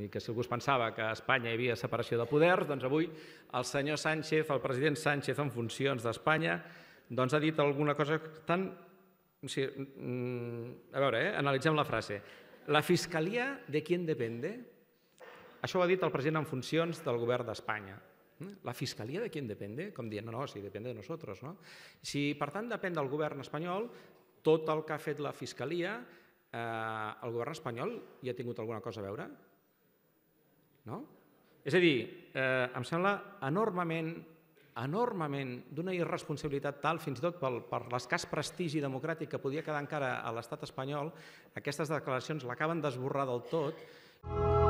I que si algú es pensava que a Espanya hi havia separació de poders, doncs avui el senyor Sánchez, el president Sánchez en funcions d'Espanya, doncs ha dit alguna cosa tan... O sigui, mm, a veure, eh? analitzem la frase. La fiscalia de qui depende? Això ho ha dit el president en funcions del govern d'Espanya. La fiscalia de qui depende? Com dient, no, no, si depèn de nosaltres. No? Si, per tant, depèn del govern espanyol, tot el que ha fet la fiscalia, eh, el govern espanyol hi ha tingut alguna cosa a veure? No? És a dir, eh, em sembla enormement enormement d'una irresponsabilitat tal, fins i tot pel, per l'escàs prestigi democràtic que podia quedar encara a l'estat espanyol, aquestes declaracions l'acaben d'esborrar del tot. Mm.